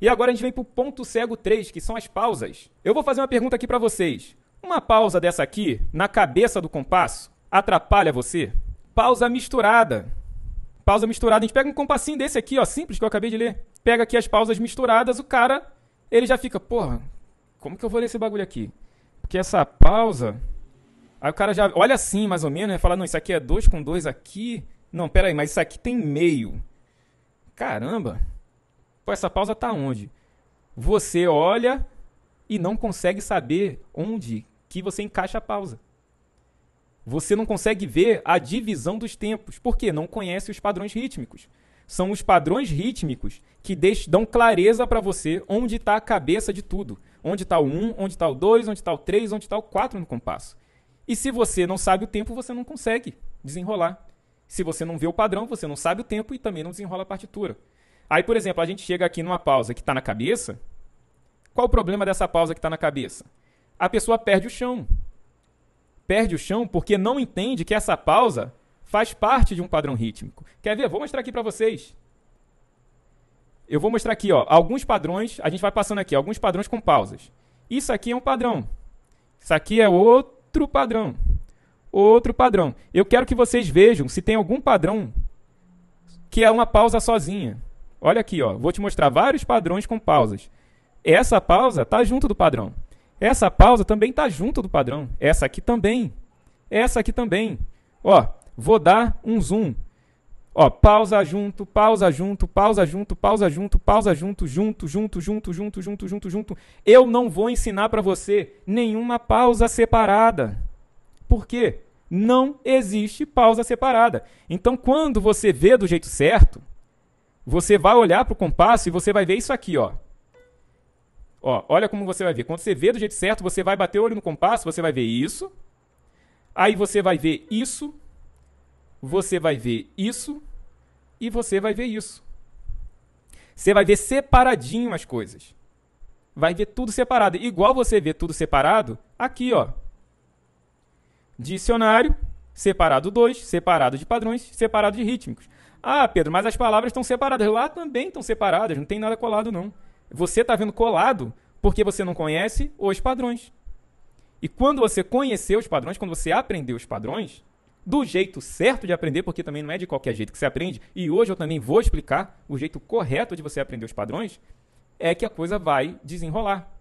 E agora a gente vem pro ponto cego 3, que são as pausas. Eu vou fazer uma pergunta aqui para vocês. Uma pausa dessa aqui, na cabeça do compasso, atrapalha você? Pausa misturada. Pausa misturada. A gente pega um compassinho desse aqui, ó, simples, que eu acabei de ler. Pega aqui as pausas misturadas, o cara, ele já fica, porra, como que eu vou ler esse bagulho aqui? Porque essa pausa... Aí o cara já olha assim, mais ou menos, vai né, Fala, não, isso aqui é 2 com 2 aqui. Não, pera aí, mas isso aqui tem meio. Caramba. Pô, essa pausa está onde? Você olha e não consegue saber onde que você encaixa a pausa. Você não consegue ver a divisão dos tempos, porque não conhece os padrões rítmicos. São os padrões rítmicos que dão clareza para você onde está a cabeça de tudo. Onde está o 1, onde está o 2, onde está o 3, onde está o 4 no compasso. E se você não sabe o tempo, você não consegue desenrolar. Se você não vê o padrão, você não sabe o tempo e também não desenrola a partitura. Aí, por exemplo, a gente chega aqui numa pausa que está na cabeça. Qual o problema dessa pausa que está na cabeça? A pessoa perde o chão. Perde o chão porque não entende que essa pausa faz parte de um padrão rítmico. Quer ver? Vou mostrar aqui para vocês. Eu vou mostrar aqui, ó, alguns padrões, a gente vai passando aqui, alguns padrões com pausas. Isso aqui é um padrão. Isso aqui é outro padrão. Outro padrão. Eu quero que vocês vejam se tem algum padrão que é uma pausa sozinha. Olha aqui, ó, vou te mostrar vários padrões com pausas. Essa pausa está junto do padrão. Essa pausa também está junto do padrão. Essa aqui também. Essa aqui também. Ó, vou dar um zoom. Ó, pausa junto, pausa junto, pausa junto, pausa junto, pausa junto, junto, junto, junto, junto, junto, junto, junto. Eu não vou ensinar para você nenhuma pausa separada. Por quê? Não existe pausa separada. Então, quando você vê do jeito certo, você vai olhar para o compasso e você vai ver isso aqui, ó. Ó, olha como você vai ver. Quando você vê do jeito certo, você vai bater o olho no compasso, você vai ver isso. Aí você vai ver isso. Você vai ver isso. E você vai ver isso. Você vai ver separadinho as coisas. Vai ver tudo separado. Igual você vê tudo separado, aqui, ó. Dicionário, separado 2, separado de padrões, separado de rítmicos. Ah, Pedro, mas as palavras estão separadas. Lá também estão separadas, não tem nada colado, não. Você está vendo colado porque você não conhece os padrões. E quando você conheceu os padrões, quando você aprendeu os padrões, do jeito certo de aprender, porque também não é de qualquer jeito que você aprende, e hoje eu também vou explicar o jeito correto de você aprender os padrões, é que a coisa vai desenrolar.